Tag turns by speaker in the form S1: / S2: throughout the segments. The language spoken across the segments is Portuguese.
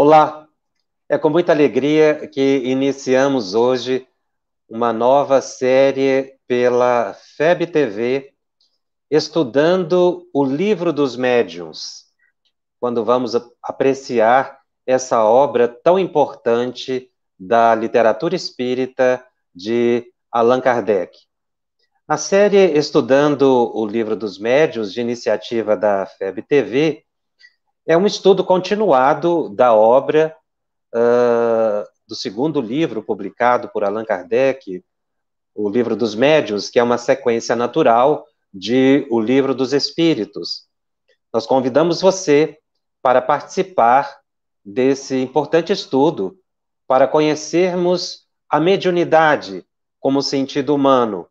S1: Olá, é com muita alegria que iniciamos hoje uma nova série pela FEB TV, estudando o livro dos médiuns, quando vamos apreciar essa obra tão importante da literatura espírita de Allan Kardec. A série Estudando o Livro dos Médiuns, de iniciativa da FEB TV, é um estudo continuado da obra uh, do segundo livro publicado por Allan Kardec, o livro dos médiuns, que é uma sequência natural de O Livro dos Espíritos. Nós convidamos você para participar desse importante estudo, para conhecermos a mediunidade como sentido humano,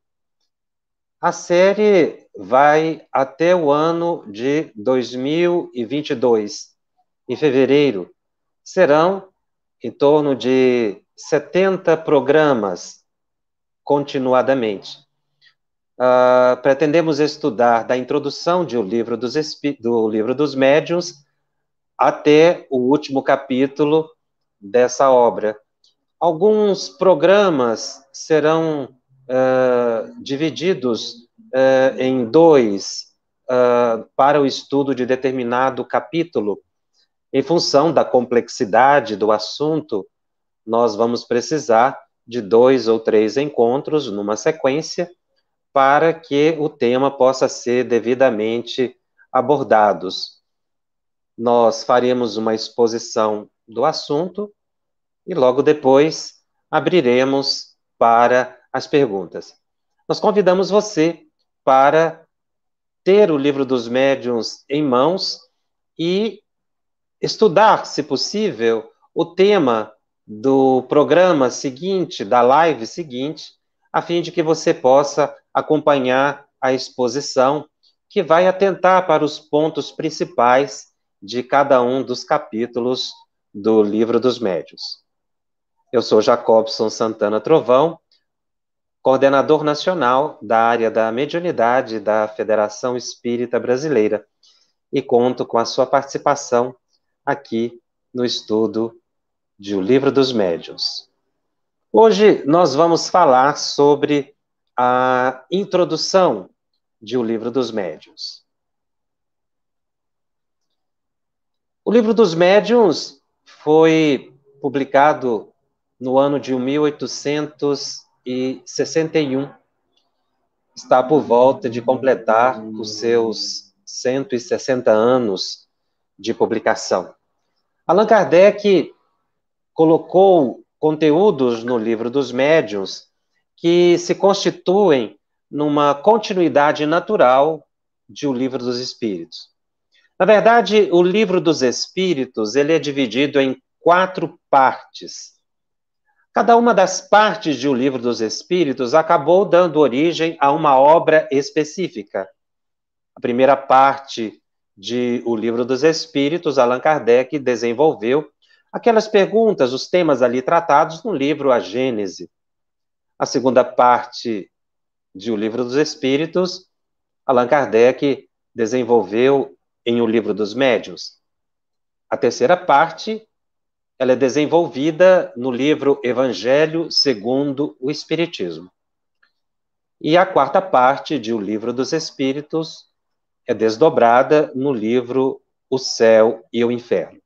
S1: a série vai até o ano de 2022. Em fevereiro, serão em torno de 70 programas continuadamente. Uh, pretendemos estudar da introdução de o livro dos do livro dos médiuns até o último capítulo dessa obra. Alguns programas serão uh, divididos uh, em dois uh, para o estudo de determinado capítulo. Em função da complexidade do assunto, nós vamos precisar de dois ou três encontros numa sequência para que o tema possa ser devidamente abordados. Nós faremos uma exposição do assunto e logo depois abriremos para as perguntas. Nós convidamos você para ter o livro dos médiuns em mãos e estudar, se possível, o tema do programa seguinte, da live seguinte, a fim de que você possa acompanhar a exposição que vai atentar para os pontos principais de cada um dos capítulos do Livro dos Médios. Eu sou Jacobson Santana Trovão coordenador nacional da área da mediunidade da Federação Espírita Brasileira, e conto com a sua participação aqui no estudo de O Livro dos Médiuns. Hoje nós vamos falar sobre a introdução de O Livro dos Médiuns. O Livro dos Médiuns foi publicado no ano de 1800 e 61. Está por volta de completar os seus 160 anos de publicação. Allan Kardec colocou conteúdos no livro dos médiuns que se constituem numa continuidade natural de O Livro dos Espíritos. Na verdade, o Livro dos Espíritos ele é dividido em quatro partes. Cada uma das partes de O Livro dos Espíritos acabou dando origem a uma obra específica. A primeira parte de O Livro dos Espíritos, Allan Kardec desenvolveu aquelas perguntas, os temas ali tratados no livro A Gênese. A segunda parte de O Livro dos Espíritos, Allan Kardec desenvolveu em O Livro dos Médiuns. A terceira parte ela é desenvolvida no livro Evangelho segundo o Espiritismo. E a quarta parte de O Livro dos Espíritos é desdobrada no livro O Céu e o Inferno.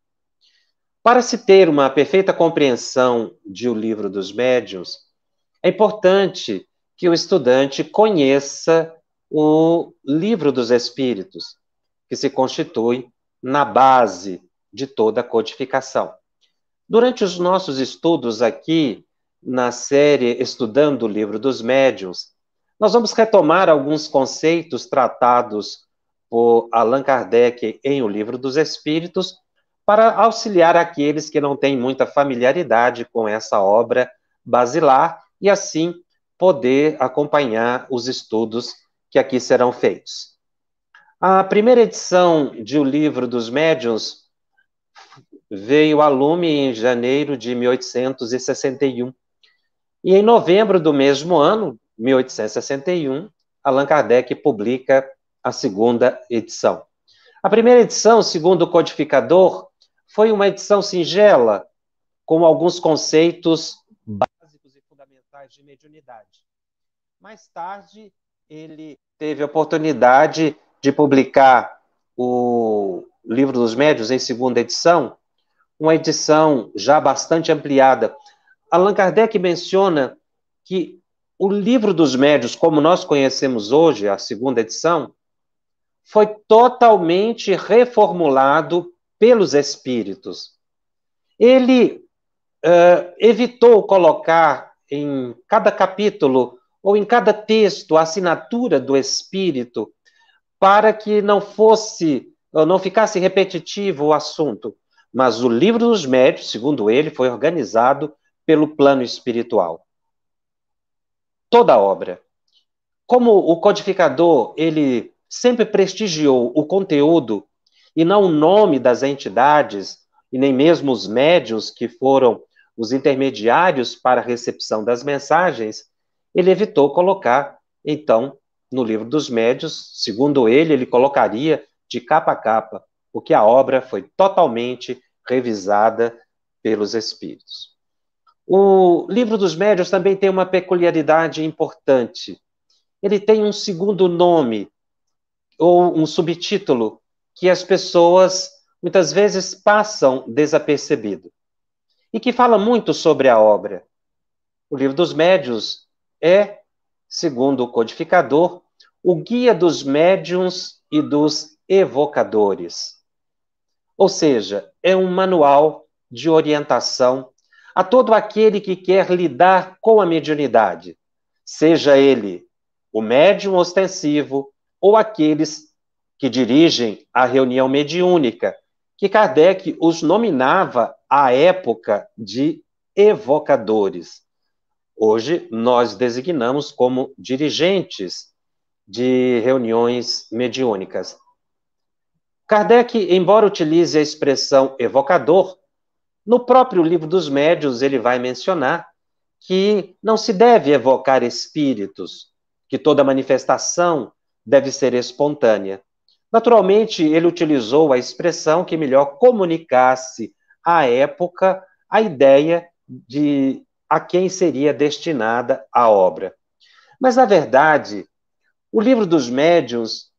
S1: Para se ter uma perfeita compreensão de O Livro dos Médiuns, é importante que o estudante conheça o Livro dos Espíritos, que se constitui na base de toda a codificação. Durante os nossos estudos aqui na série Estudando o Livro dos Médiuns, nós vamos retomar alguns conceitos tratados por Allan Kardec em O Livro dos Espíritos para auxiliar aqueles que não têm muita familiaridade com essa obra basilar e assim poder acompanhar os estudos que aqui serão feitos. A primeira edição de O Livro dos Médiuns veio a lume em janeiro de 1861. E em novembro do mesmo ano, 1861, Allan Kardec publica a segunda edição. A primeira edição, segundo o codificador, foi uma edição singela, com alguns conceitos básicos e fundamentais de mediunidade. Mais tarde, ele teve a oportunidade de publicar o Livro dos Médios em segunda edição, uma edição já bastante ampliada. Allan Kardec menciona que o livro dos médios, como nós conhecemos hoje, a segunda edição, foi totalmente reformulado pelos espíritos. Ele uh, evitou colocar em cada capítulo ou em cada texto a assinatura do espírito para que não fosse, não ficasse repetitivo o assunto mas o livro dos médios, segundo ele, foi organizado pelo plano espiritual. Toda a obra. Como o codificador, ele sempre prestigiou o conteúdo e não o nome das entidades e nem mesmo os médios que foram os intermediários para a recepção das mensagens, ele evitou colocar, então, no livro dos médios, segundo ele, ele colocaria de capa a capa o que a obra foi totalmente revisada pelos espíritos. O livro dos médios também tem uma peculiaridade importante. Ele tem um segundo nome ou um subtítulo que as pessoas muitas vezes passam desapercebido e que fala muito sobre a obra. O livro dos médios é, segundo o codificador, o guia dos médiums e dos evocadores. Ou seja, é um manual de orientação a todo aquele que quer lidar com a mediunidade, seja ele o médium ostensivo ou aqueles que dirigem a reunião mediúnica, que Kardec os nominava à época de evocadores. Hoje nós designamos como dirigentes de reuniões mediúnicas. Kardec, embora utilize a expressão evocador, no próprio livro dos médios ele vai mencionar que não se deve evocar espíritos, que toda manifestação deve ser espontânea. Naturalmente, ele utilizou a expressão que melhor comunicasse à época a ideia de a quem seria destinada a obra. Mas, na verdade, o livro dos médiuns,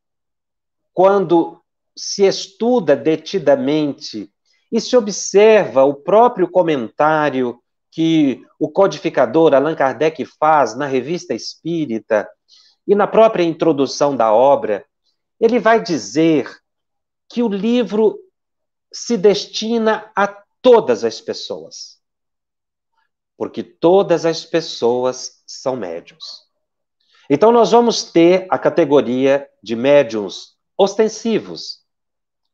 S1: quando se estuda detidamente e se observa o próprio comentário que o codificador Allan Kardec faz na Revista Espírita e na própria introdução da obra, ele vai dizer que o livro se destina a todas as pessoas. Porque todas as pessoas são médiums. Então, nós vamos ter a categoria de médiums ostensivos,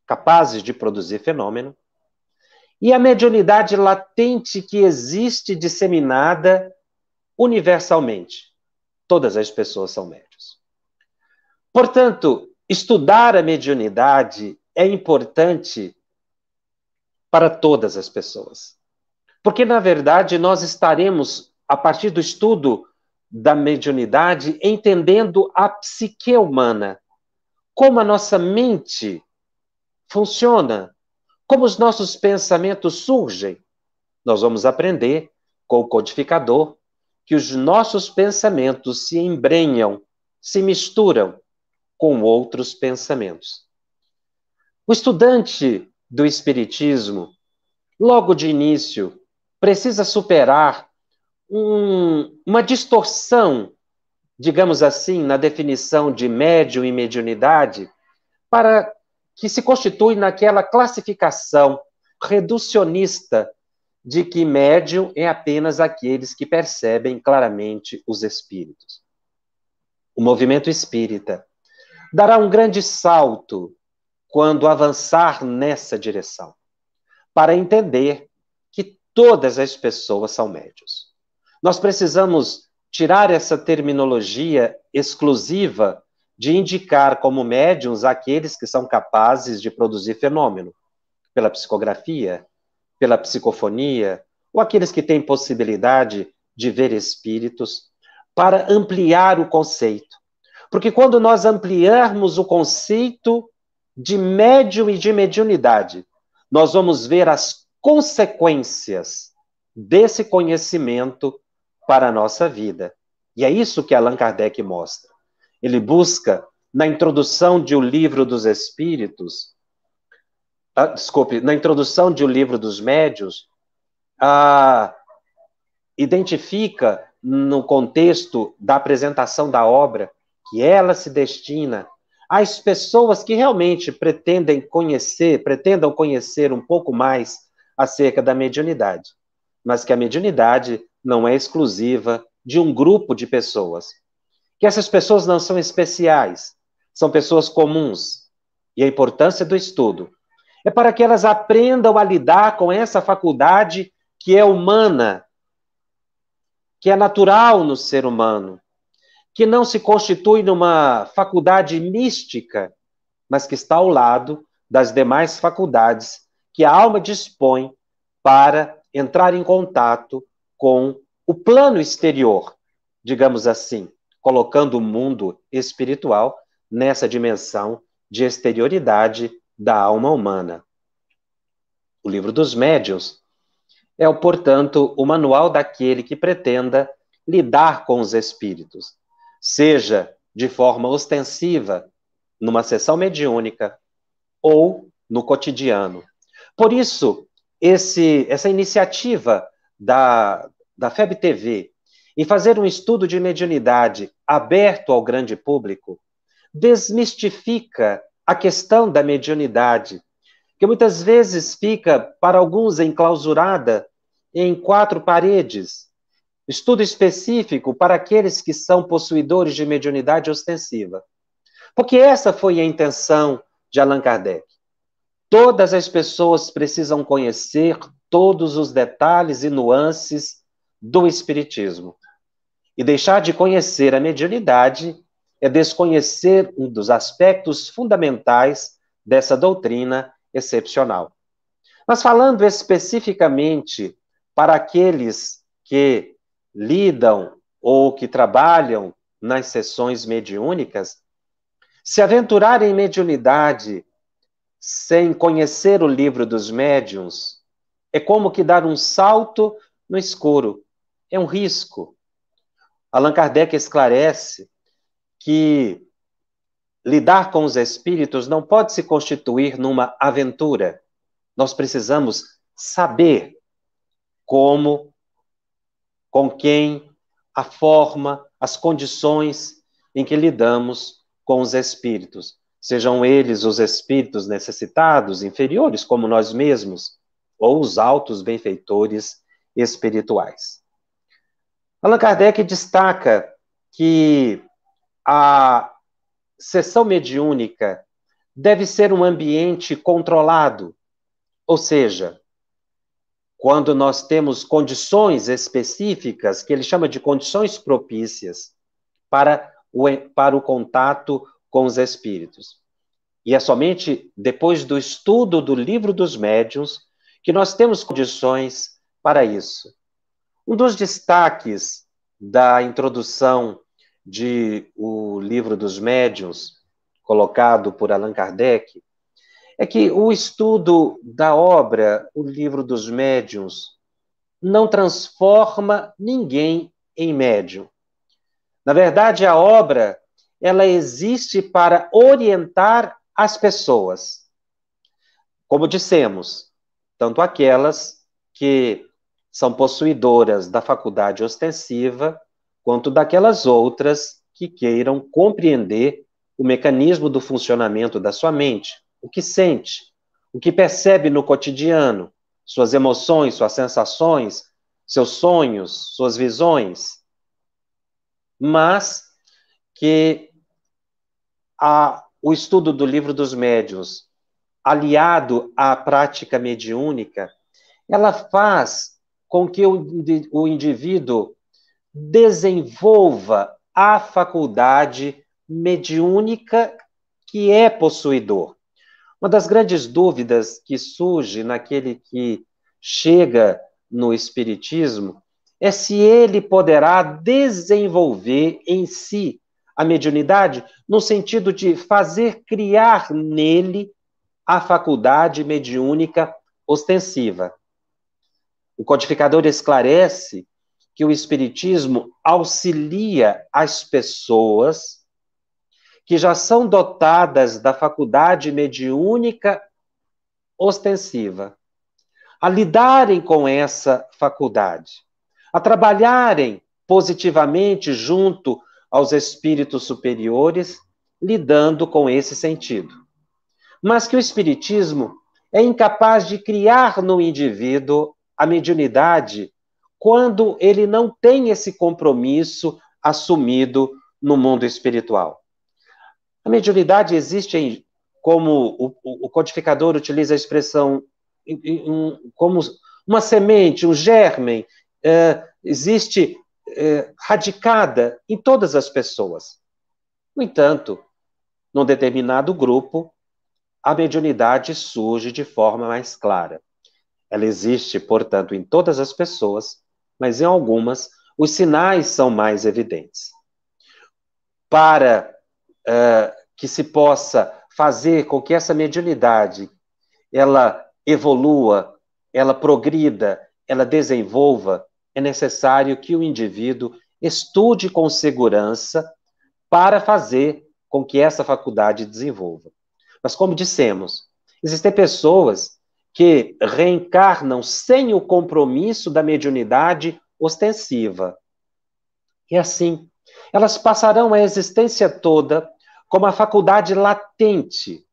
S1: capazes de produzir fenômeno, e a mediunidade latente que existe disseminada universalmente. Todas as pessoas são médios. Portanto, estudar a mediunidade é importante para todas as pessoas. Porque, na verdade, nós estaremos, a partir do estudo da mediunidade, entendendo a psique humana, como a nossa mente funciona, como os nossos pensamentos surgem. Nós vamos aprender com o codificador que os nossos pensamentos se embrenham, se misturam com outros pensamentos. O estudante do Espiritismo, logo de início, precisa superar um, uma distorção, digamos assim, na definição de médium e mediunidade, para que se constitui naquela classificação reducionista de que médium é apenas aqueles que percebem claramente os espíritos. O movimento espírita dará um grande salto quando avançar nessa direção, para entender que todas as pessoas são médios. Nós precisamos tirar essa terminologia exclusiva de indicar como médiums aqueles que são capazes de produzir fenômeno, pela psicografia, pela psicofonia, ou aqueles que têm possibilidade de ver espíritos, para ampliar o conceito. Porque quando nós ampliarmos o conceito de médium e de mediunidade, nós vamos ver as consequências desse conhecimento para a nossa vida. E é isso que Allan Kardec mostra ele busca na introdução de O Livro dos Espíritos, ah, desculpe, na introdução de O Livro dos Médios, ah, identifica no contexto da apresentação da obra que ela se destina às pessoas que realmente pretendem conhecer, pretendam conhecer um pouco mais acerca da mediunidade, mas que a mediunidade não é exclusiva de um grupo de pessoas que essas pessoas não são especiais, são pessoas comuns. E a importância do estudo é para que elas aprendam a lidar com essa faculdade que é humana, que é natural no ser humano, que não se constitui numa faculdade mística, mas que está ao lado das demais faculdades que a alma dispõe para entrar em contato com o plano exterior, digamos assim, colocando o mundo espiritual nessa dimensão de exterioridade da alma humana. O livro dos médios é, portanto, o manual daquele que pretenda lidar com os espíritos, seja de forma ostensiva, numa sessão mediúnica ou no cotidiano. Por isso, esse, essa iniciativa da, da FEB TV e fazer um estudo de mediunidade aberto ao grande público desmistifica a questão da mediunidade, que muitas vezes fica, para alguns, enclausurada em quatro paredes. Estudo específico para aqueles que são possuidores de mediunidade ostensiva. Porque essa foi a intenção de Allan Kardec. Todas as pessoas precisam conhecer todos os detalhes e nuances do Espiritismo. E deixar de conhecer a mediunidade é desconhecer um dos aspectos fundamentais dessa doutrina excepcional. Mas falando especificamente para aqueles que lidam ou que trabalham nas sessões mediúnicas, se aventurar em mediunidade sem conhecer o livro dos médiuns é como que dar um salto no escuro. É um risco, Allan Kardec esclarece que lidar com os espíritos não pode se constituir numa aventura. Nós precisamos saber como, com quem, a forma, as condições em que lidamos com os espíritos, sejam eles os espíritos necessitados, inferiores como nós mesmos, ou os altos benfeitores espirituais. Allan Kardec destaca que a sessão mediúnica deve ser um ambiente controlado, ou seja, quando nós temos condições específicas, que ele chama de condições propícias, para o, para o contato com os espíritos. E é somente depois do estudo do livro dos médiuns que nós temos condições para isso. Um dos destaques da introdução de O Livro dos Médiuns, colocado por Allan Kardec, é que o estudo da obra O Livro dos Médiuns não transforma ninguém em médium. Na verdade, a obra ela existe para orientar as pessoas. Como dissemos, tanto aquelas que são possuidoras da faculdade ostensiva, quanto daquelas outras que queiram compreender o mecanismo do funcionamento da sua mente, o que sente, o que percebe no cotidiano, suas emoções, suas sensações, seus sonhos, suas visões, mas que a, o estudo do livro dos médiuns, aliado à prática mediúnica, ela faz com que o indivíduo desenvolva a faculdade mediúnica que é possuidor. Uma das grandes dúvidas que surge naquele que chega no Espiritismo é se ele poderá desenvolver em si a mediunidade, no sentido de fazer criar nele a faculdade mediúnica ostensiva. O codificador esclarece que o Espiritismo auxilia as pessoas que já são dotadas da faculdade mediúnica ostensiva a lidarem com essa faculdade, a trabalharem positivamente junto aos espíritos superiores, lidando com esse sentido. Mas que o espiritismo é incapaz de criar no indivíduo a mediunidade quando ele não tem esse compromisso assumido no mundo espiritual. A mediunidade existe em, como o, o, codificador utiliza a expressão, como uma semente, um germen, é, existe é, radicada em todas as pessoas. No entanto, num determinado grupo, a mediunidade surge de forma mais clara. Ela existe, portanto, em todas as pessoas, mas em algumas os sinais são mais evidentes. Para uh, que se possa fazer com que essa mediunidade ela evolua, ela progrida, ela desenvolva, é necessário que o indivíduo estude com segurança para fazer com que essa faculdade desenvolva. Mas como dissemos, existem pessoas que reencarnam sem o compromisso da mediunidade ostensiva. E assim, elas passarão a existência toda como a faculdade latente,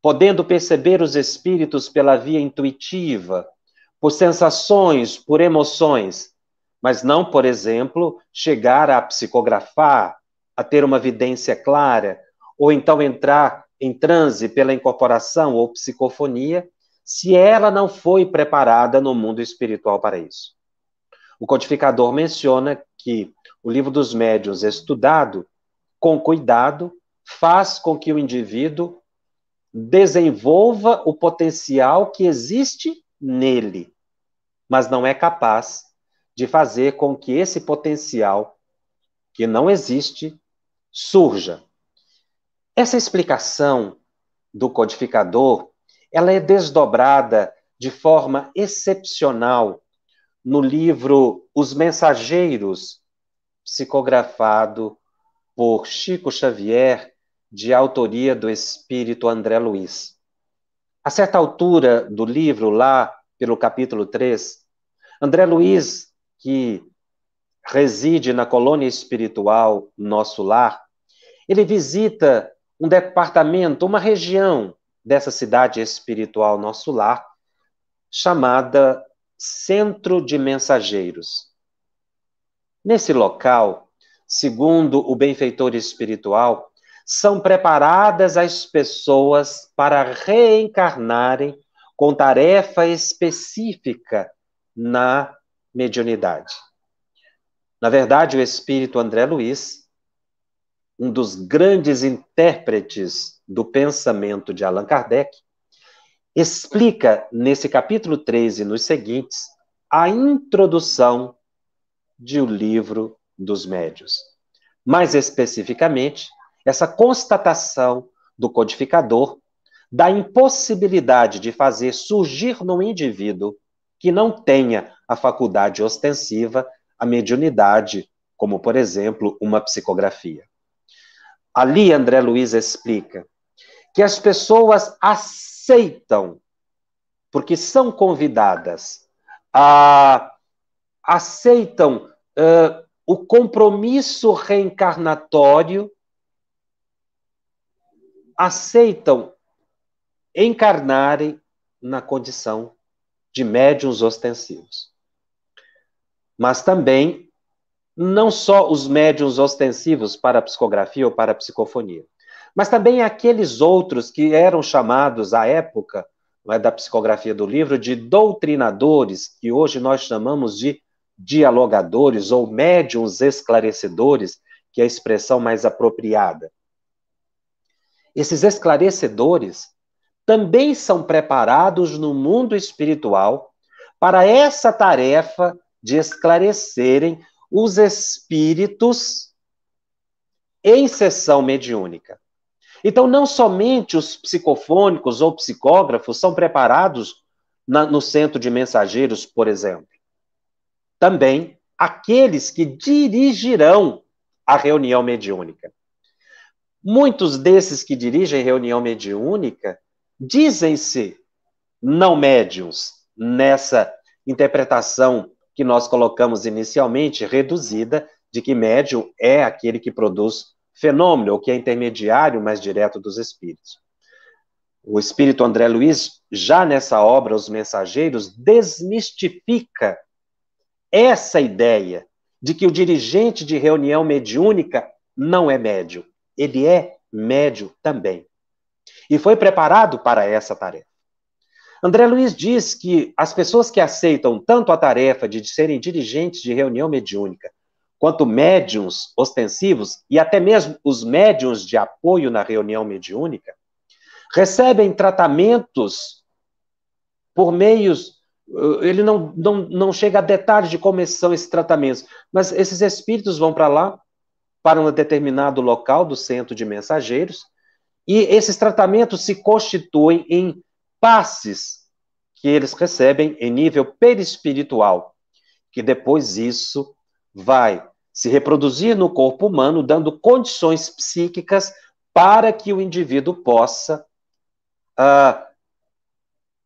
S1: podendo perceber os espíritos pela via intuitiva, por sensações, por emoções, mas não, por exemplo, chegar a psicografar, a ter uma vidência clara, ou então entrar em transe pela incorporação ou psicofonia, se ela não foi preparada no mundo espiritual para isso. O codificador menciona que o livro dos médiuns estudado com cuidado faz com que o indivíduo desenvolva o potencial que existe nele, mas não é capaz de fazer com que esse potencial que não existe surja. Essa explicação do codificador ela é desdobrada de forma excepcional no livro Os Mensageiros, psicografado por Chico Xavier, de autoria do espírito André Luiz. A certa altura do livro, lá pelo capítulo 3, André Luiz, que reside na colônia espiritual Nosso Lar, ele visita um departamento, uma região dessa cidade espiritual, nosso lar, chamada Centro de Mensageiros. Nesse local, segundo o benfeitor espiritual, são preparadas as pessoas para reencarnarem com tarefa específica na mediunidade. Na verdade, o espírito André Luiz um dos grandes intérpretes do pensamento de Allan Kardec, explica nesse capítulo 13 e nos seguintes a introdução de O Livro dos Médios. Mais especificamente, essa constatação do codificador da impossibilidade de fazer surgir no indivíduo que não tenha a faculdade ostensiva a mediunidade, como por exemplo uma psicografia. Ali André Luiz explica que as pessoas aceitam, porque são convidadas, a, aceitam uh, o compromisso reencarnatório, aceitam encarnarem na condição de médiuns ostensivos. Mas também não só os médiums ostensivos para a psicografia ou para a psicofonia, mas também aqueles outros que eram chamados à época é, da psicografia do livro de doutrinadores, que hoje nós chamamos de dialogadores ou médiums esclarecedores, que é a expressão mais apropriada. Esses esclarecedores também são preparados no mundo espiritual para essa tarefa de esclarecerem os espíritos em sessão mediúnica. Então, não somente os psicofônicos ou psicógrafos são preparados na, no centro de mensageiros, por exemplo. Também aqueles que dirigirão a reunião mediúnica. Muitos desses que dirigem reunião mediúnica dizem-se não médiums nessa interpretação que nós colocamos inicialmente reduzida, de que médium é aquele que produz fenômeno, ou que é intermediário mais direto dos espíritos. O espírito André Luiz, já nessa obra, Os Mensageiros, desmistifica essa ideia de que o dirigente de reunião mediúnica não é médium. Ele é médium também. E foi preparado para essa tarefa. André Luiz diz que as pessoas que aceitam tanto a tarefa de serem dirigentes de reunião mediúnica, quanto médiums ostensivos e até mesmo os médiums de apoio na reunião mediúnica, recebem tratamentos por meios. Eh, ele não, não, não chega a detalhes de como são esses tratamentos, mas esses espíritos vão para lá, para um determinado local do centro de mensageiros, e esses tratamentos se constituem em passes que eles recebem em nível perispiritual, que depois isso vai se reproduzir no corpo humano, dando condições psíquicas para que o indivíduo possa uh,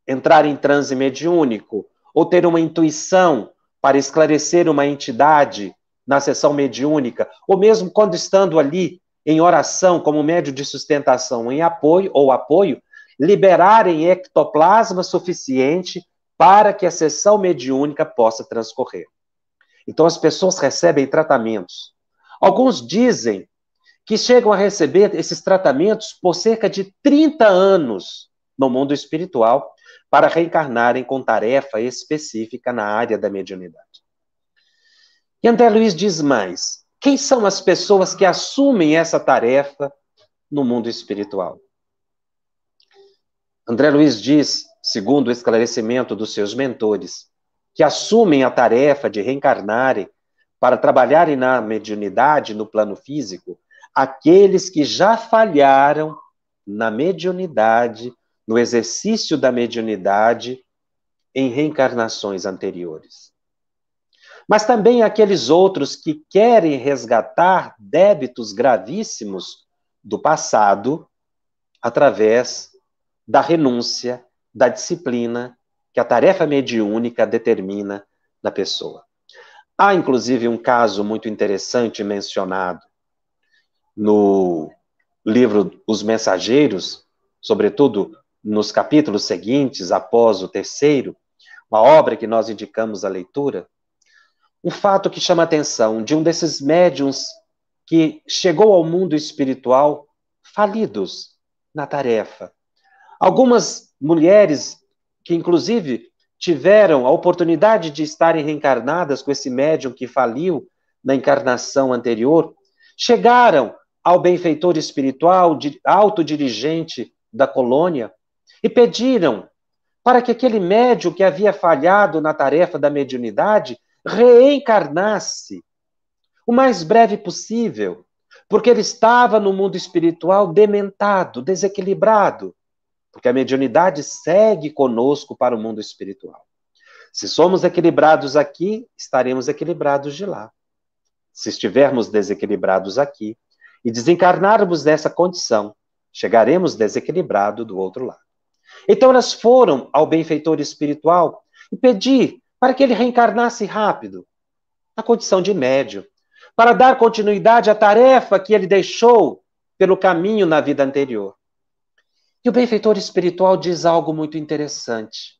S1: entrar em transe mediúnico ou ter uma intuição para esclarecer uma entidade na sessão mediúnica, ou mesmo quando estando ali em oração como médio de sustentação em apoio ou apoio, liberarem ectoplasma suficiente para que a sessão mediúnica possa transcorrer. Então, as pessoas recebem tratamentos. Alguns dizem que chegam a receber esses tratamentos por cerca de 30 anos no mundo espiritual para reencarnarem com tarefa específica na área da mediunidade. E André Luiz diz mais: quem são as pessoas que assumem essa tarefa no mundo espiritual? André Luiz diz, segundo o esclarecimento dos seus mentores, que assumem a tarefa de reencarnarem para trabalharem na mediunidade no plano físico aqueles que já falharam na mediunidade, no exercício da mediunidade em reencarnações anteriores. Mas também aqueles outros que querem resgatar débitos gravíssimos do passado através da renúncia, da disciplina que a tarefa mediúnica determina na pessoa. Há, inclusive, um caso muito interessante mencionado no livro Os Mensageiros, sobretudo nos capítulos seguintes, após o terceiro, uma obra que nós indicamos à leitura, um fato que chama a atenção de um desses médiums que chegou ao mundo espiritual falidos na tarefa Algumas mulheres que, inclusive, tiveram a oportunidade de estarem reencarnadas com esse médium que faliu na encarnação anterior, chegaram ao benfeitor espiritual, autodirigente da colônia, e pediram para que aquele médium que havia falhado na tarefa da mediunidade reencarnasse o mais breve possível, porque ele estava no mundo espiritual dementado, desequilibrado porque a mediunidade segue conosco para o mundo espiritual. Se somos equilibrados aqui, estaremos equilibrados de lá. Se estivermos desequilibrados aqui e desencarnarmos nessa condição, chegaremos desequilibrado do outro lado. Então elas foram ao benfeitor espiritual e pedir para que ele reencarnasse rápido, na condição de médio, para dar continuidade à tarefa que ele deixou pelo caminho na vida anterior. E o benfeitor espiritual diz algo muito interessante.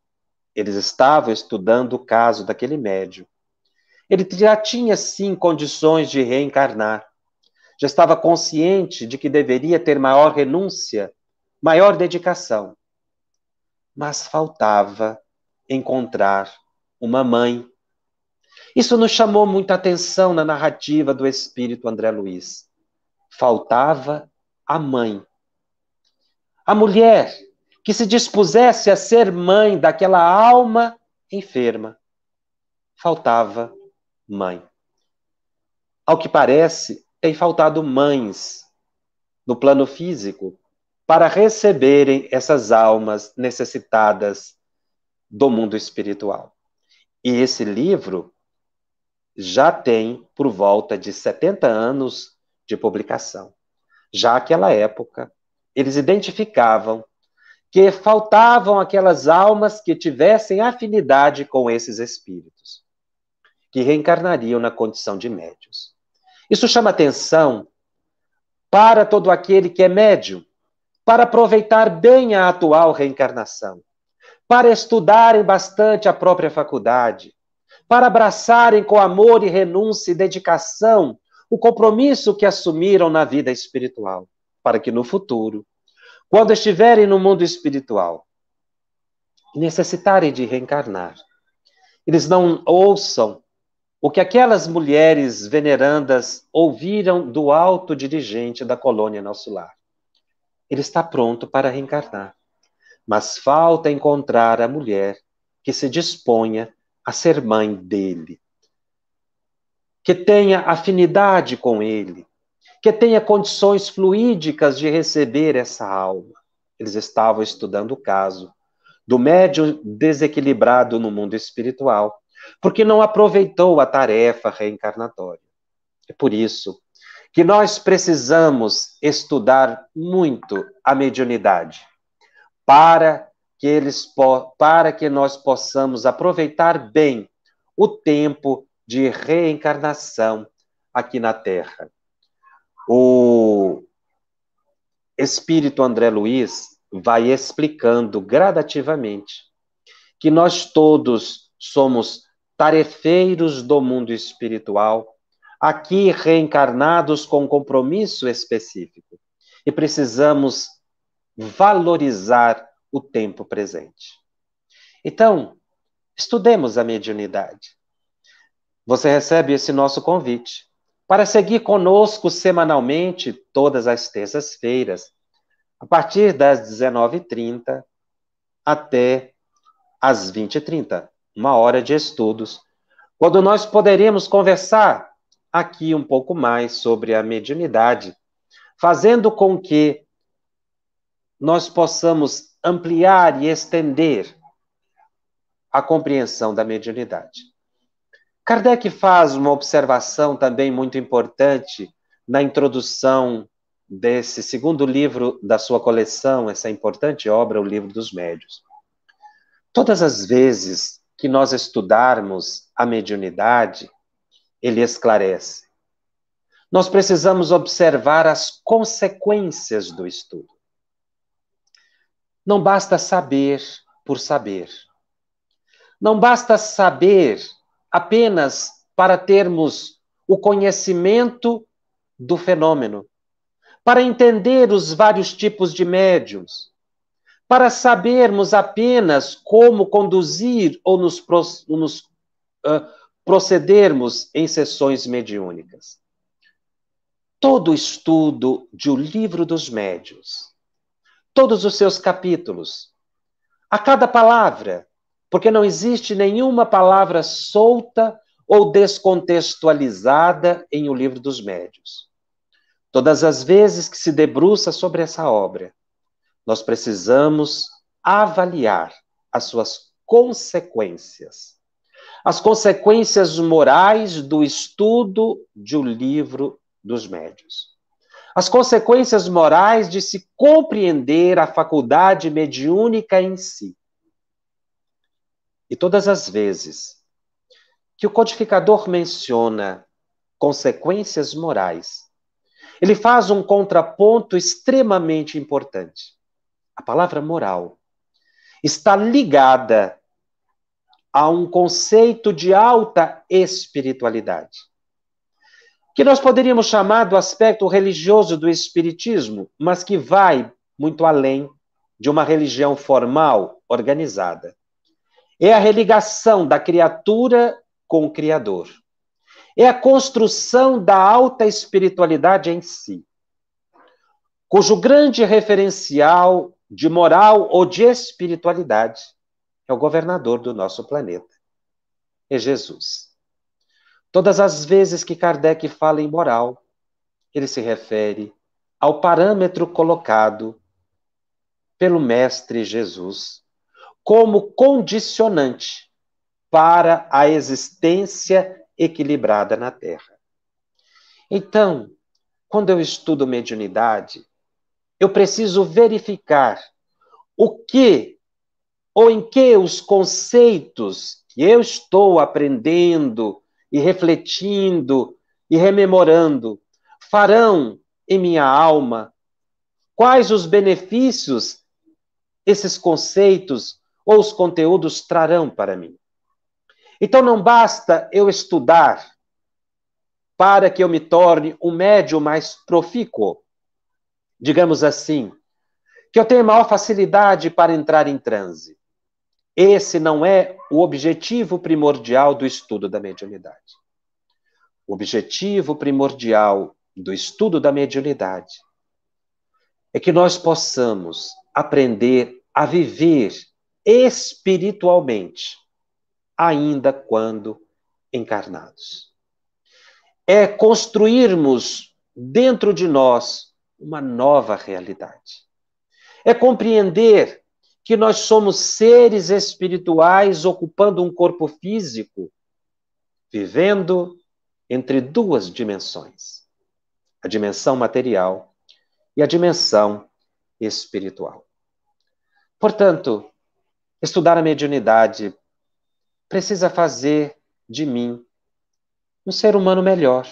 S1: Eles estavam estudando o caso daquele médio. Ele já tinha, sim, condições de reencarnar. Já estava consciente de que deveria ter maior renúncia, maior dedicação. Mas faltava encontrar uma mãe. Isso nos chamou muita atenção na narrativa do espírito André Luiz. Faltava a mãe a mulher que se dispusesse a ser mãe daquela alma enferma. Faltava mãe. Ao que parece, tem faltado mães no plano físico para receberem essas almas necessitadas do mundo espiritual. E esse livro já tem por volta de 70 anos de publicação. Já aquela época eles identificavam que faltavam aquelas almas que tivessem afinidade com esses espíritos, que reencarnariam na condição de médios. Isso chama atenção para todo aquele que é médium, para aproveitar bem a atual reencarnação, para estudarem bastante a própria faculdade, para abraçarem com amor e renúncia e dedicação o compromisso que assumiram na vida espiritual para que no futuro, quando estiverem no mundo espiritual e necessitarem de reencarnar, eles não ouçam o que aquelas mulheres venerandas ouviram do alto dirigente da colônia Nosso Lar. Ele está pronto para reencarnar, mas falta encontrar a mulher que se disponha a ser mãe dele, que tenha afinidade com ele, que tenha condições fluídicas de receber essa alma. Eles estavam estudando o caso do médium desequilibrado no mundo espiritual, porque não aproveitou a tarefa reencarnatória. É por isso que nós precisamos estudar muito a mediunidade para que eles para que nós possamos aproveitar bem o tempo de reencarnação aqui na Terra o espírito André Luiz vai explicando gradativamente que nós todos somos tarefeiros do mundo espiritual, aqui reencarnados com compromisso específico e precisamos valorizar o tempo presente. Então, estudemos a mediunidade. Você recebe esse nosso convite para seguir conosco semanalmente todas as terças-feiras, a partir das 19h30 até as 20h30, uma hora de estudos, quando nós poderemos conversar aqui um pouco mais sobre a mediunidade, fazendo com que nós possamos ampliar e estender a compreensão da mediunidade. Kardec faz uma observação também muito importante na introdução desse segundo livro da sua coleção, essa importante obra, O Livro dos Médios. Todas as vezes que nós estudarmos a mediunidade, ele esclarece. Nós precisamos observar as consequências do estudo. Não basta saber por saber. Não basta saber apenas para termos o conhecimento do fenômeno, para entender os vários tipos de médiums, para sabermos apenas como conduzir ou nos, nos uh, procedermos em sessões mediúnicas. Todo o estudo de O Livro dos Médiuns, todos os seus capítulos, a cada palavra, porque não existe nenhuma palavra solta ou descontextualizada em O Livro dos Médios. Todas as vezes que se debruça sobre essa obra, nós precisamos avaliar as suas consequências. As consequências morais do estudo de O Livro dos Médios. As consequências morais de se compreender a faculdade mediúnica em si e todas as vezes que o codificador menciona consequências morais, ele faz um contraponto extremamente importante. A palavra moral está ligada a um conceito de alta espiritualidade, que nós poderíamos chamar do aspecto religioso do espiritismo, mas que vai muito além de uma religião formal organizada. É a religação da criatura com o Criador. É a construção da alta espiritualidade em si, cujo grande referencial de moral ou de espiritualidade é o governador do nosso planeta. É Jesus. Todas as vezes que Kardec fala em moral, ele se refere ao parâmetro colocado pelo Mestre Jesus como condicionante para a existência equilibrada na Terra. Então, quando eu estudo mediunidade, eu preciso verificar o que ou em que os conceitos que eu estou aprendendo e refletindo e rememorando farão em minha alma, quais os benefícios esses conceitos ou os conteúdos trarão para mim. Então não basta eu estudar para que eu me torne um médium mais profícuo, digamos assim, que eu tenha maior facilidade para entrar em transe. Esse não é o objetivo primordial do estudo da mediunidade. O objetivo primordial do estudo da mediunidade é que nós possamos aprender a viver espiritualmente, ainda quando encarnados. É construirmos dentro de nós uma nova realidade. É compreender que nós somos seres espirituais ocupando um corpo físico, vivendo entre duas dimensões: a dimensão material e a dimensão espiritual. Portanto, Estudar a mediunidade precisa fazer de mim um ser humano melhor,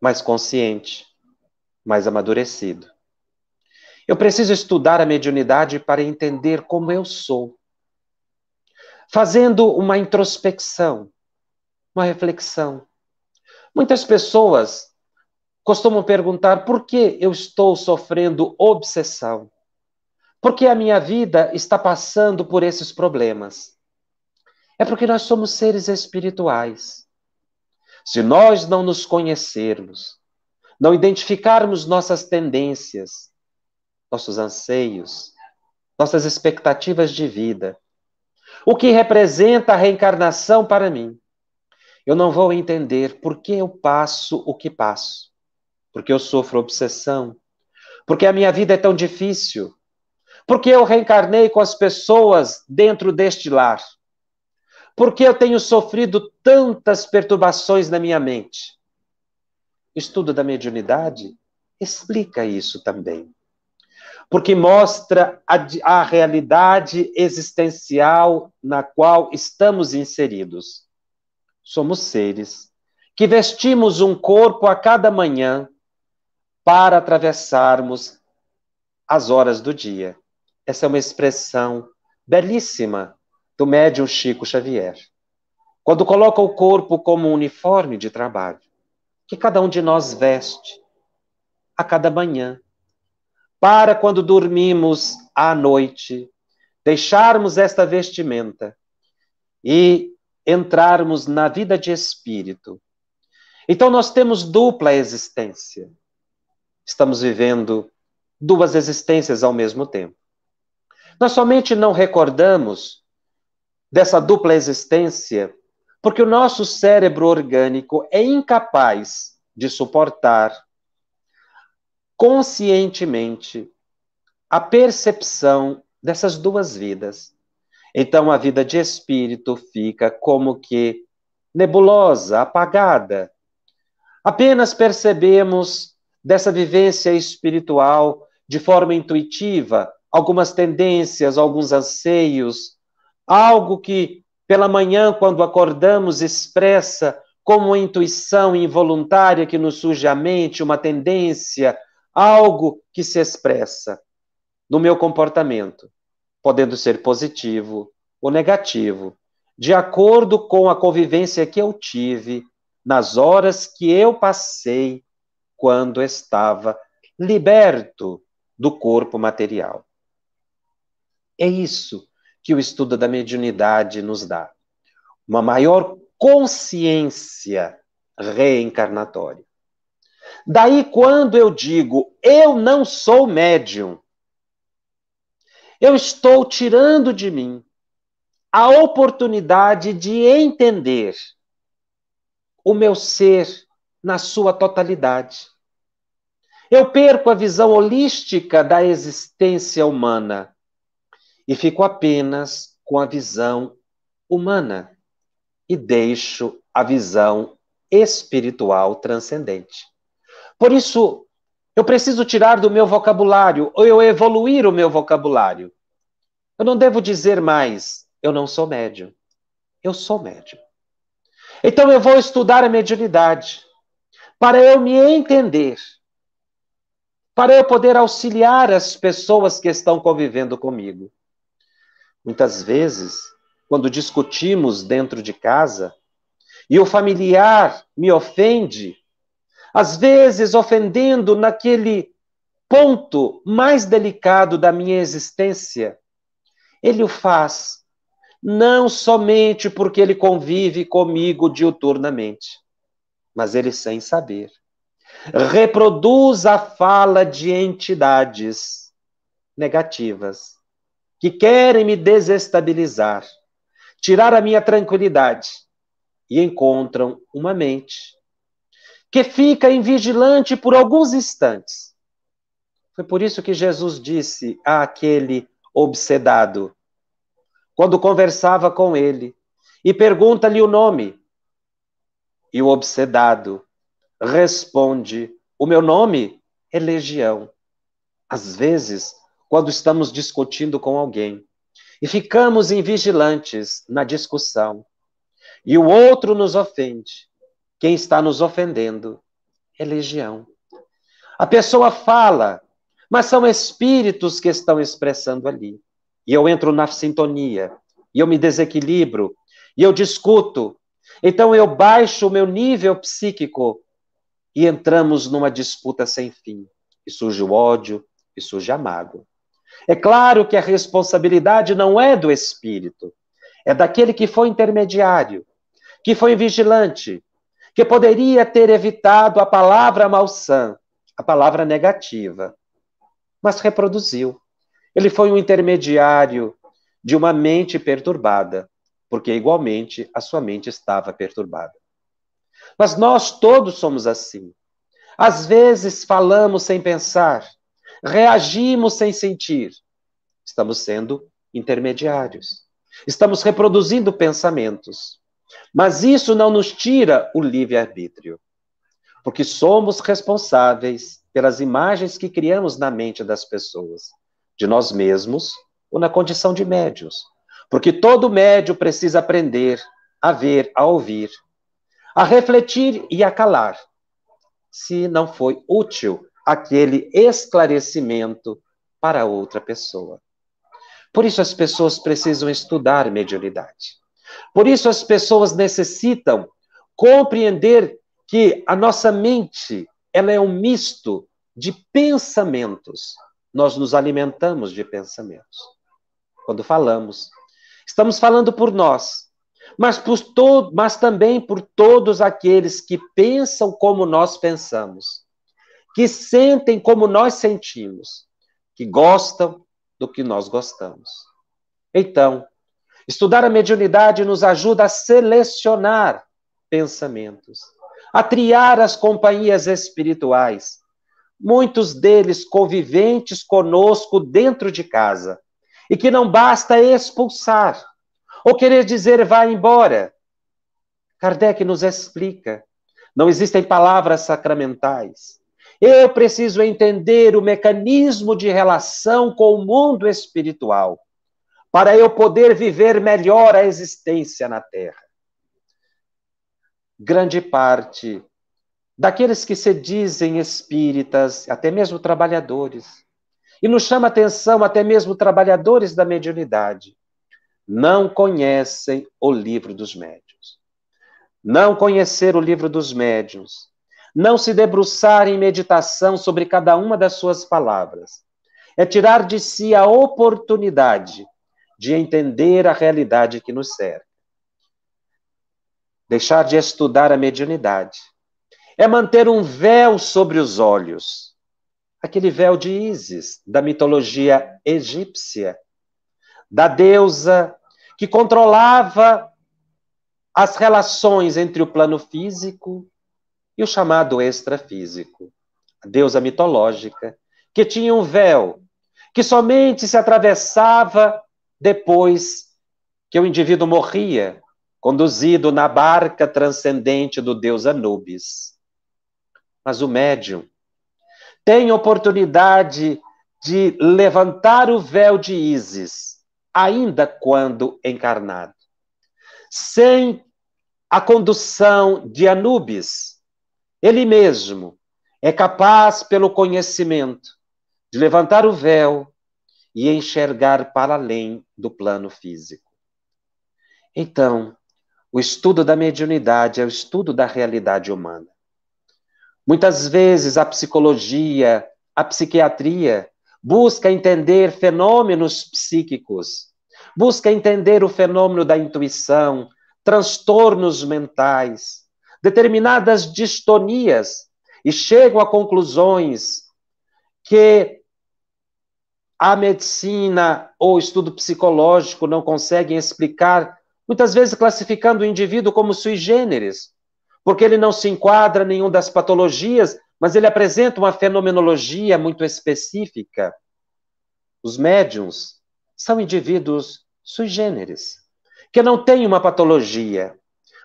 S1: mais consciente, mais amadurecido. Eu preciso estudar a mediunidade para entender como eu sou. Fazendo uma introspecção, uma reflexão. Muitas pessoas costumam perguntar por que eu estou sofrendo obsessão? porque a minha vida está passando por esses problemas? É porque nós somos seres espirituais. Se nós não nos conhecermos, não identificarmos nossas tendências, nossos anseios, nossas expectativas de vida, o que representa a reencarnação para mim, eu não vou entender por que eu passo o que passo, porque eu sofro obsessão, porque a minha vida é tão difícil, porque eu reencarnei com as pessoas dentro deste lar? Porque eu tenho sofrido tantas perturbações na minha mente? Estudo da mediunidade explica isso também. Porque mostra a, a realidade existencial na qual estamos inseridos. Somos seres que vestimos um corpo a cada manhã para atravessarmos as horas do dia. Essa é uma expressão belíssima do médium Chico Xavier. Quando coloca o corpo como um uniforme de trabalho, que cada um de nós veste a cada manhã, para quando dormimos à noite, deixarmos esta vestimenta e entrarmos na vida de espírito. Então nós temos dupla existência. Estamos vivendo duas existências ao mesmo tempo. Nós somente não recordamos dessa dupla existência porque o nosso cérebro orgânico é incapaz de suportar conscientemente a percepção dessas duas vidas. Então a vida de espírito fica como que nebulosa, apagada. Apenas percebemos dessa vivência espiritual de forma intuitiva algumas tendências, alguns anseios, algo que pela manhã, quando acordamos, expressa como uma intuição involuntária que nos surge à mente, uma tendência, algo que se expressa no meu comportamento, podendo ser positivo ou negativo, de acordo com a convivência que eu tive nas horas que eu passei quando estava liberto do corpo material. É isso que o estudo da mediunidade nos dá. Uma maior consciência reencarnatória. Daí, quando eu digo eu não sou médium, eu estou tirando de mim a oportunidade de entender o meu ser na sua totalidade. Eu perco a visão holística da existência humana e fico apenas com a visão humana e deixo a visão espiritual transcendente. Por isso, eu preciso tirar do meu vocabulário, ou eu evoluir o meu vocabulário. Eu não devo dizer mais, eu não sou médium. Eu sou médium. Então eu vou estudar a mediunidade para eu me entender, para eu poder auxiliar as pessoas que estão convivendo comigo. Muitas vezes, quando discutimos dentro de casa e o familiar me ofende, às vezes ofendendo naquele ponto mais delicado da minha existência, ele o faz não somente porque ele convive comigo diuturnamente, mas ele sem saber. Reproduz a fala de entidades negativas que querem me desestabilizar, tirar a minha tranquilidade, e encontram uma mente que fica invigilante por alguns instantes. Foi por isso que Jesus disse àquele obsedado, quando conversava com ele, e pergunta-lhe o nome. E o obsedado responde: O meu nome é Legião. Às vezes, quando estamos discutindo com alguém e ficamos invigilantes na discussão e o outro nos ofende, quem está nos ofendendo é legião. A pessoa fala, mas são espíritos que estão expressando ali. E eu entro na sintonia, e eu me desequilibro, e eu discuto. Então eu baixo o meu nível psíquico e entramos numa disputa sem fim. E surge o ódio, e surge a mágoa. É claro que a responsabilidade não é do espírito, é daquele que foi intermediário, que foi vigilante, que poderia ter evitado a palavra malsã, a palavra negativa, mas reproduziu. Ele foi um intermediário de uma mente perturbada, porque igualmente a sua mente estava perturbada. Mas nós todos somos assim. Às vezes falamos sem pensar, reagimos sem sentir, estamos sendo intermediários. Estamos reproduzindo pensamentos. Mas isso não nos tira o livre-arbítrio, porque somos responsáveis pelas imagens que criamos na mente das pessoas, de nós mesmos ou na condição de médios. Porque todo médio precisa aprender a ver, a ouvir, a refletir e a calar, se não foi útil aquele esclarecimento para outra pessoa. Por isso as pessoas precisam estudar mediunidade. Por isso as pessoas necessitam compreender que a nossa mente, ela é um misto de pensamentos. Nós nos alimentamos de pensamentos. Quando falamos, estamos falando por nós, mas, por todo, mas também por todos aqueles que pensam como nós pensamos que sentem como nós sentimos, que gostam do que nós gostamos. Então, estudar a mediunidade nos ajuda a selecionar pensamentos, a triar as companhias espirituais, muitos deles conviventes conosco dentro de casa, e que não basta expulsar ou querer dizer vá embora. Kardec nos explica: não existem palavras sacramentais, eu preciso entender o mecanismo de relação com o mundo espiritual, para eu poder viver melhor a existência na Terra. Grande parte daqueles que se dizem espíritas, até mesmo trabalhadores, e nos chama atenção até mesmo trabalhadores da mediunidade, não conhecem o livro dos médios. Não conhecer o livro dos médios não se debruçar em meditação sobre cada uma das suas palavras. É tirar de si a oportunidade de entender a realidade que nos cerca. Deixar de estudar a mediunidade. É manter um véu sobre os olhos. Aquele véu de Ísis, da mitologia egípcia, da deusa que controlava as relações entre o plano físico e o chamado extrafísico, a deusa mitológica, que tinha um véu que somente se atravessava depois que o indivíduo morria, conduzido na barca transcendente do deus Anubis. Mas o médium tem oportunidade de levantar o véu de Ísis, ainda quando encarnado. Sem a condução de Anubis, ele mesmo é capaz, pelo conhecimento, de levantar o véu e enxergar para além do plano físico. Então, o estudo da mediunidade é o estudo da realidade humana. Muitas vezes a psicologia, a psiquiatria, busca entender fenômenos psíquicos, busca entender o fenômeno da intuição, transtornos mentais, determinadas distonias e chegam a conclusões que a medicina ou estudo psicológico não conseguem explicar, muitas vezes classificando o indivíduo como sui generis, porque ele não se enquadra em nenhuma das patologias, mas ele apresenta uma fenomenologia muito específica. Os médiums são indivíduos sui generis, que não têm uma patologia,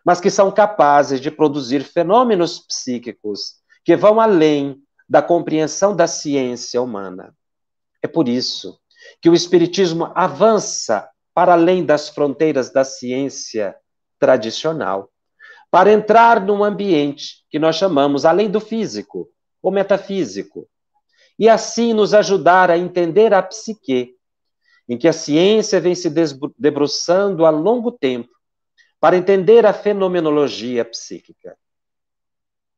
S1: mas que são capazes de produzir fenômenos psíquicos que vão além da compreensão da ciência humana. É por isso que o Espiritismo avança para além das fronteiras da ciência tradicional, para entrar num ambiente que nós chamamos além do físico ou metafísico, e assim nos ajudar a entender a psique, em que a ciência vem se debruçando há longo tempo para entender a fenomenologia psíquica,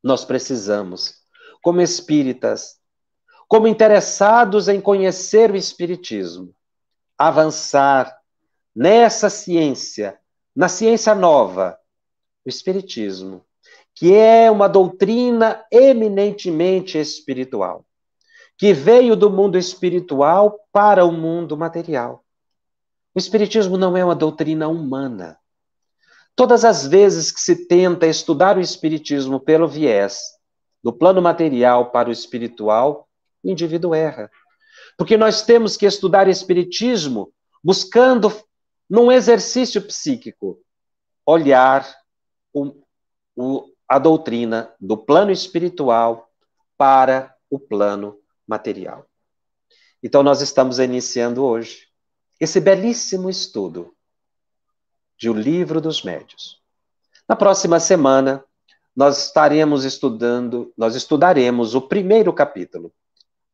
S1: nós precisamos, como espíritas, como interessados em conhecer o espiritismo, avançar nessa ciência, na ciência nova, o espiritismo, que é uma doutrina eminentemente espiritual, que veio do mundo espiritual para o mundo material. O espiritismo não é uma doutrina humana. Todas as vezes que se tenta estudar o Espiritismo pelo viés do plano material para o espiritual, o indivíduo erra. Porque nós temos que estudar Espiritismo buscando, num exercício psíquico, olhar o, o, a doutrina do plano espiritual para o plano material. Então, nós estamos iniciando hoje esse belíssimo estudo de O Livro dos Médios. Na próxima semana, nós estaremos estudando, nós estudaremos o primeiro capítulo.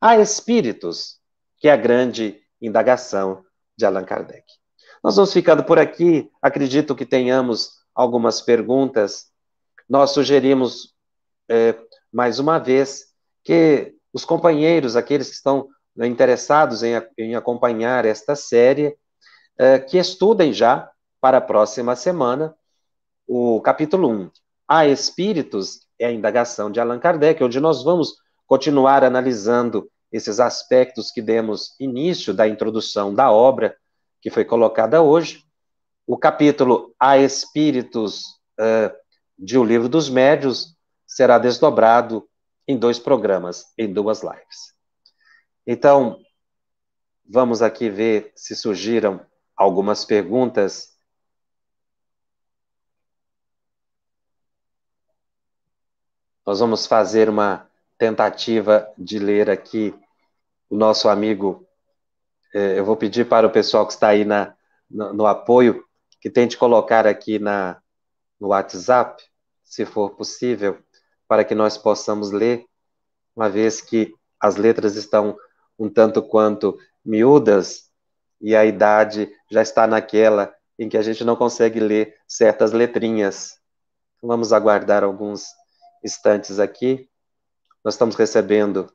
S1: Há espíritos, que é a grande indagação de Allan Kardec. Nós vamos ficando por aqui. Acredito que tenhamos algumas perguntas. Nós sugerimos é, mais uma vez que os companheiros, aqueles que estão né, interessados em, em acompanhar esta série, é, que estudem já para a próxima semana o capítulo 1. Há Espíritos é a indagação de Allan Kardec, onde nós vamos continuar analisando esses aspectos que demos início da introdução da obra que foi colocada hoje. O capítulo a Espíritos uh, de O Livro dos Médios será desdobrado em dois programas, em duas lives. Então, vamos aqui ver se surgiram algumas perguntas Nós vamos fazer uma tentativa de ler aqui o nosso amigo. É, eu vou pedir para o pessoal que está aí na, no, no apoio que tente colocar aqui na, no WhatsApp, se for possível, para que nós possamos ler, uma vez que as letras estão um tanto quanto miúdas e a idade já está naquela em que a gente não consegue ler certas letrinhas. Vamos aguardar alguns instantes aqui, nós estamos recebendo,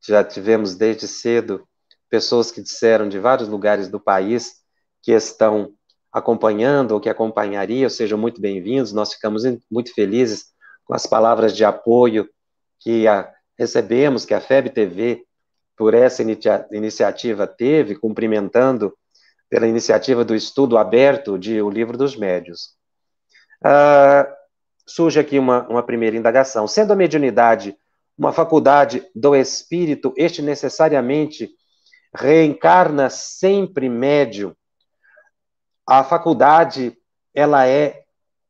S1: já tivemos desde cedo, pessoas que disseram de vários lugares do país que estão acompanhando ou que acompanhariam, sejam muito bem-vindos, nós ficamos muito felizes com as palavras de apoio que a, recebemos, que a FEB TV, por essa inicia iniciativa, teve, cumprimentando pela iniciativa do estudo aberto de O Livro dos Médios. Ah, surge aqui uma, uma primeira indagação. Sendo a mediunidade uma faculdade do espírito, este necessariamente reencarna sempre médium. A faculdade, ela é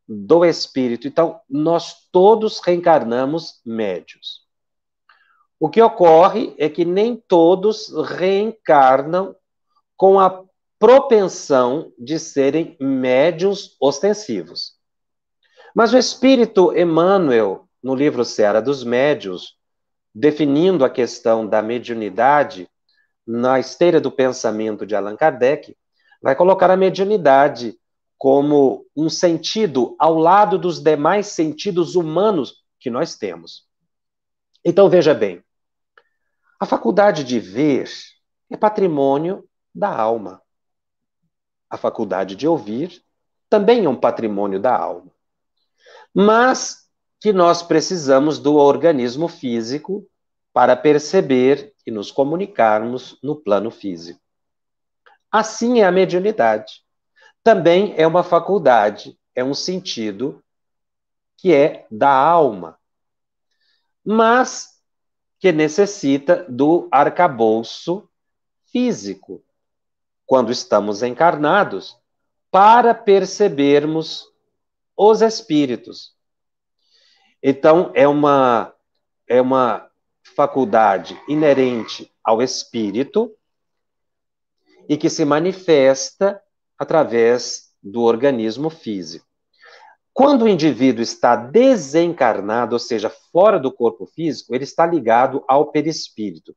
S1: do espírito. Então, nós todos reencarnamos médios. O que ocorre é que nem todos reencarnam com a propensão de serem médios ostensivos. Mas o espírito Emmanuel, no livro Seara dos Médios, definindo a questão da mediunidade, na esteira do pensamento de Allan Kardec, vai colocar a mediunidade como um sentido ao lado dos demais sentidos humanos que nós temos. Então veja bem, a faculdade de ver é patrimônio da alma. A faculdade de ouvir também é um patrimônio da alma mas que nós precisamos do organismo físico para perceber e nos comunicarmos no plano físico. Assim é a mediunidade. Também é uma faculdade, é um sentido que é da alma, mas que necessita do arcabouço físico, quando estamos encarnados, para percebermos os espíritos. Então, é uma, é uma faculdade inerente ao espírito e que se manifesta através do organismo físico. Quando o indivíduo está desencarnado, ou seja, fora do corpo físico, ele está ligado ao perispírito.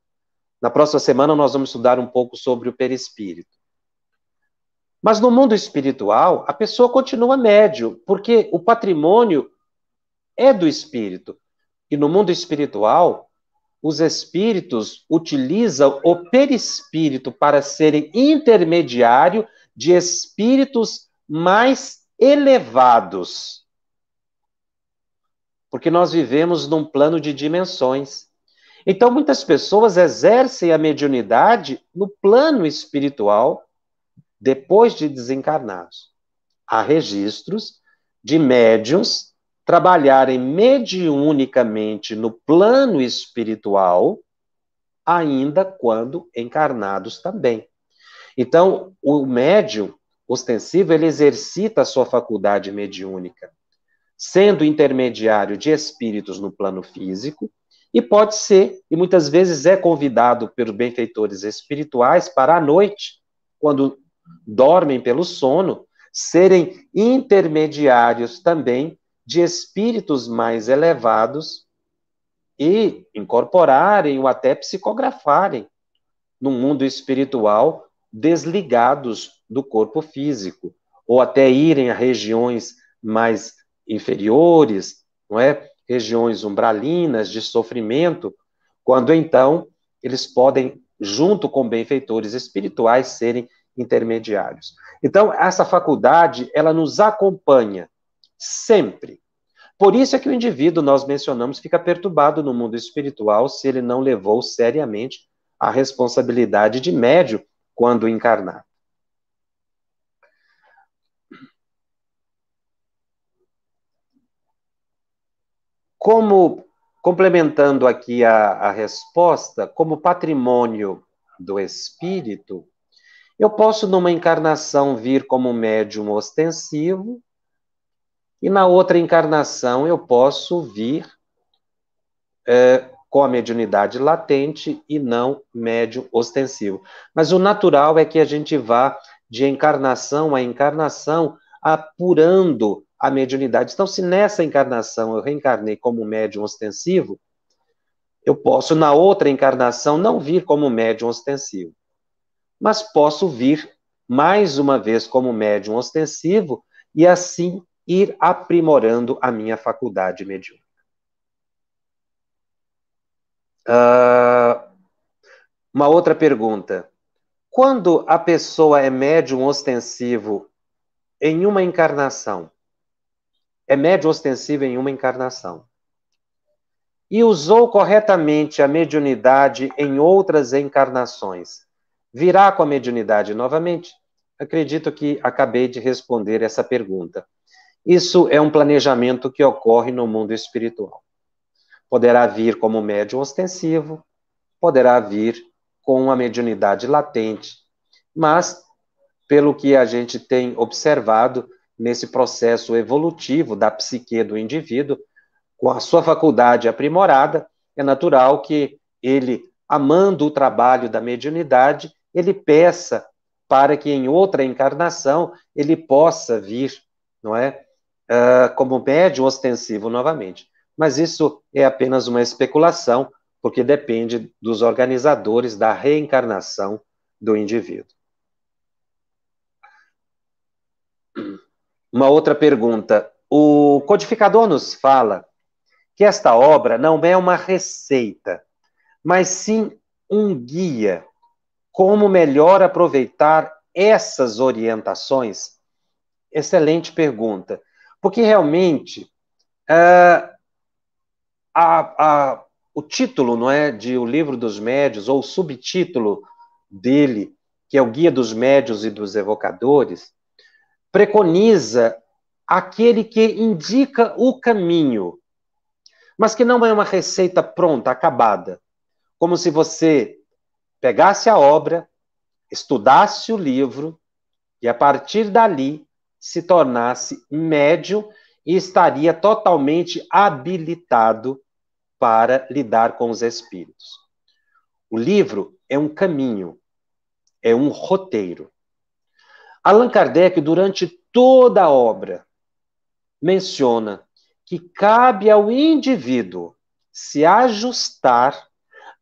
S1: Na próxima semana, nós vamos estudar um pouco sobre o perispírito. Mas no mundo espiritual, a pessoa continua médio, porque o patrimônio é do espírito. E no mundo espiritual, os espíritos utilizam o perispírito para serem intermediário de espíritos mais elevados. Porque nós vivemos num plano de dimensões. Então, muitas pessoas exercem a mediunidade no plano espiritual depois de desencarnados. Há registros de médiuns trabalharem mediunicamente no plano espiritual, ainda quando encarnados também. Então, o médium ostensivo, ele exercita a sua faculdade mediúnica, sendo intermediário de espíritos no plano físico, e pode ser, e muitas vezes é convidado pelos benfeitores espirituais para a noite, quando dormem pelo sono, serem intermediários também de espíritos mais elevados e incorporarem ou até psicografarem no mundo espiritual desligados do corpo físico, ou até irem a regiões mais inferiores, não é? Regiões umbralinas de sofrimento, quando então eles podem junto com benfeitores espirituais serem intermediários. Então, essa faculdade, ela nos acompanha sempre. Por isso é que o indivíduo, nós mencionamos, fica perturbado no mundo espiritual se ele não levou seriamente a responsabilidade de médio quando encarnar. Como, complementando aqui a, a resposta, como patrimônio do espírito, eu posso, numa encarnação, vir como médium ostensivo, e na outra encarnação eu posso vir é, com a mediunidade latente e não médium ostensivo. Mas o natural é que a gente vá de encarnação a encarnação apurando a mediunidade. Então, se nessa encarnação eu reencarnei como médium ostensivo, eu posso, na outra encarnação, não vir como médium ostensivo mas posso vir mais uma vez como médium ostensivo e assim ir aprimorando a minha faculdade mediúnica. Uh, uma outra pergunta. Quando a pessoa é médium ostensivo em uma encarnação, é médium ostensivo em uma encarnação, e usou corretamente a mediunidade em outras encarnações, virá com a mediunidade novamente? Acredito que acabei de responder essa pergunta. Isso é um planejamento que ocorre no mundo espiritual. Poderá vir como médium ostensivo, poderá vir com uma mediunidade latente, mas, pelo que a gente tem observado nesse processo evolutivo da psique do indivíduo, com a sua faculdade aprimorada, é natural que ele, amando o trabalho da mediunidade, ele peça para que em outra encarnação ele possa vir, não é? Uh, como médium ostensivo novamente. Mas isso é apenas uma especulação, porque depende dos organizadores da reencarnação do indivíduo. Uma outra pergunta. O codificador nos fala que esta obra não é uma receita, mas sim um guia como melhor aproveitar essas orientações? Excelente pergunta. Porque realmente é, a, a, o título não é de O Livro dos Médios, ou o subtítulo dele, que é o Guia dos Médios e dos Evocadores, preconiza aquele que indica o caminho, mas que não é uma receita pronta, acabada. Como se você pegasse a obra, estudasse o livro e, a partir dali, se tornasse médium e estaria totalmente habilitado para lidar com os espíritos. O livro é um caminho, é um roteiro. Allan Kardec, durante toda a obra, menciona que cabe ao indivíduo se ajustar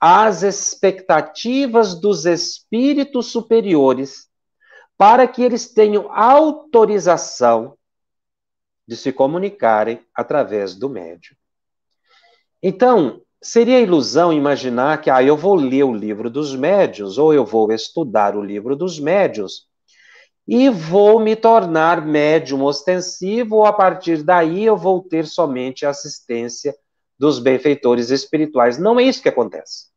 S1: as expectativas dos espíritos superiores, para que eles tenham autorização de se comunicarem através do médium. Então, seria ilusão imaginar que ah, eu vou ler o livro dos médios ou eu vou estudar o livro dos médios e vou me tornar médium ostensivo, ou a partir daí eu vou ter somente a assistência dos benfeitores espirituais. Não é isso que acontece.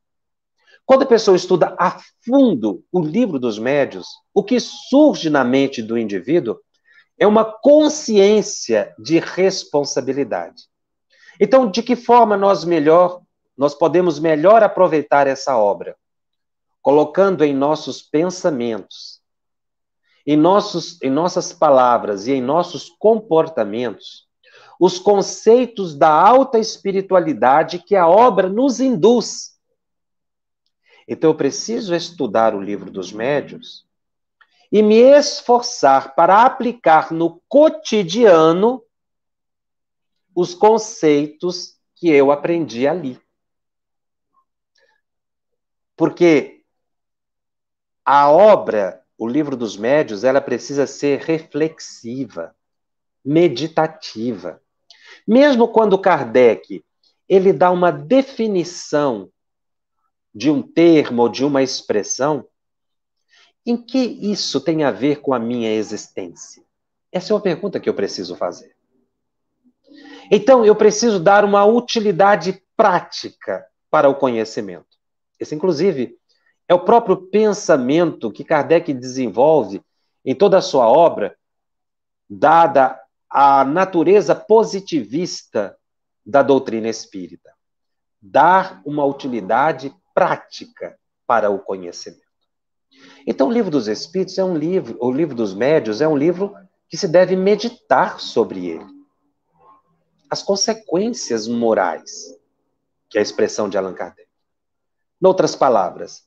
S1: Quando a pessoa estuda a fundo o livro dos médios, o que surge na mente do indivíduo é uma consciência de responsabilidade. Então, de que forma nós melhor nós podemos melhor aproveitar essa obra? Colocando em nossos pensamentos, em, nossos, em nossas palavras e em nossos comportamentos os conceitos da alta espiritualidade que a obra nos induz então eu preciso estudar o livro dos médios e me esforçar para aplicar no cotidiano os conceitos que eu aprendi ali. Porque a obra, o livro dos médios, ela precisa ser reflexiva, meditativa. Mesmo quando Kardec ele dá uma definição de um termo ou de uma expressão, em que isso tem a ver com a minha existência? Essa é uma pergunta que eu preciso fazer. Então, eu preciso dar uma utilidade prática para o conhecimento. Esse, inclusive, é o próprio pensamento que Kardec desenvolve em toda a sua obra, dada a natureza positivista da doutrina espírita. Dar uma utilidade prática para o conhecimento. Então, o livro dos Espíritos é um livro, o livro dos médios é um livro que se deve meditar sobre ele. As consequências morais, que é a expressão de Allan Kardec. Outras palavras,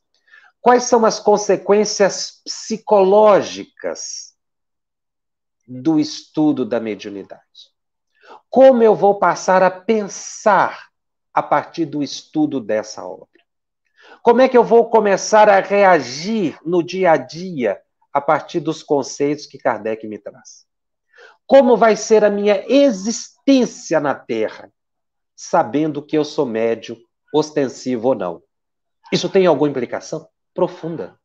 S1: quais são as consequências psicológicas do estudo da mediunidade? Como eu vou passar a pensar a partir do estudo dessa obra? Como é que eu vou começar a reagir no dia a dia a partir dos conceitos que Kardec me traz? Como vai ser a minha existência na Terra, sabendo que eu sou médio, ostensivo ou não? Isso tem alguma implicação profunda.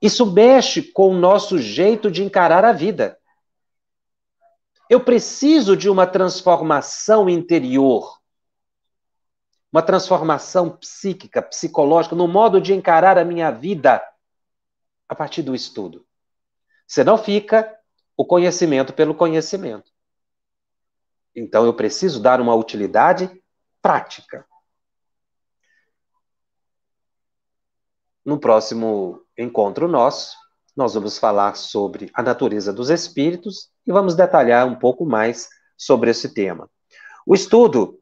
S1: Isso mexe com o nosso jeito de encarar a vida. Eu preciso de uma transformação interior uma transformação psíquica, psicológica, no modo de encarar a minha vida a partir do estudo. Senão fica o conhecimento pelo conhecimento. Então eu preciso dar uma utilidade prática. No próximo encontro nosso, nós vamos falar sobre a natureza dos espíritos e vamos detalhar um pouco mais sobre esse tema. O estudo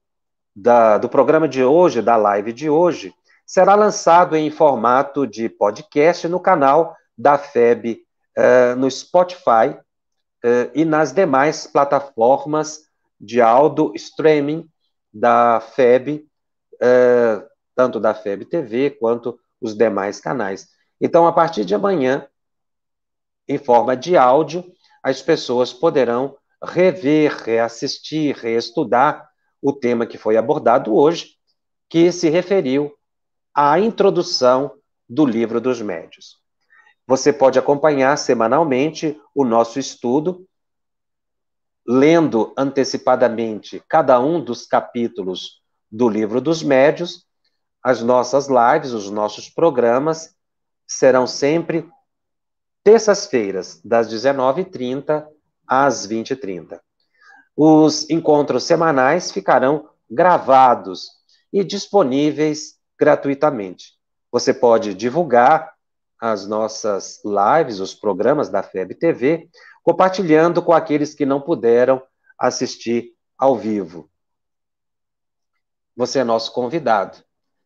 S1: da, do programa de hoje, da live de hoje, será lançado em formato de podcast no canal da FEB uh, no Spotify uh, e nas demais plataformas de áudio streaming da FEB, uh, tanto da FEB TV quanto os demais canais. Então, a partir de amanhã, em forma de áudio, as pessoas poderão rever, reassistir, reestudar o tema que foi abordado hoje, que se referiu à introdução do Livro dos Médios. Você pode acompanhar semanalmente o nosso estudo, lendo antecipadamente cada um dos capítulos do Livro dos Médios. As nossas lives, os nossos programas serão sempre terças-feiras, das 19h30 às 20h30. Os encontros semanais ficarão gravados e disponíveis gratuitamente. Você pode divulgar as nossas lives, os programas da FEB TV, compartilhando com aqueles que não puderam assistir ao vivo. Você é nosso convidado.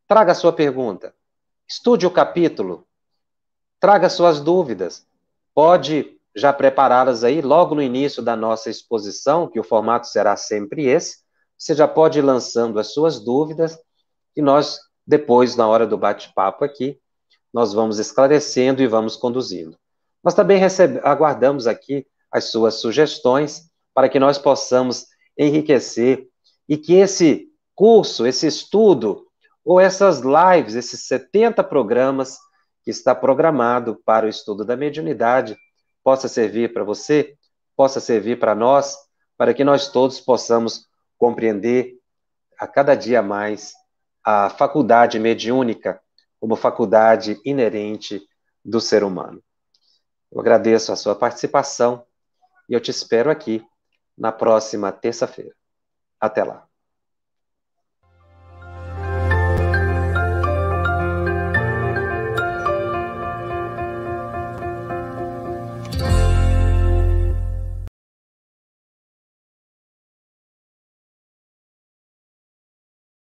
S1: Traga sua pergunta. Estude o capítulo. Traga suas dúvidas. Pode já preparadas aí, logo no início da nossa exposição, que o formato será sempre esse, você já pode ir lançando as suas dúvidas e nós, depois, na hora do bate-papo aqui, nós vamos esclarecendo e vamos conduzindo. nós também recebe, aguardamos aqui as suas sugestões para que nós possamos enriquecer e que esse curso, esse estudo, ou essas lives, esses 70 programas que está programado para o estudo da mediunidade, possa servir para você, possa servir para nós, para que nós todos possamos compreender a cada dia mais a faculdade mediúnica como faculdade inerente do ser humano. Eu agradeço a sua participação e eu te espero aqui na próxima terça-feira. Até lá.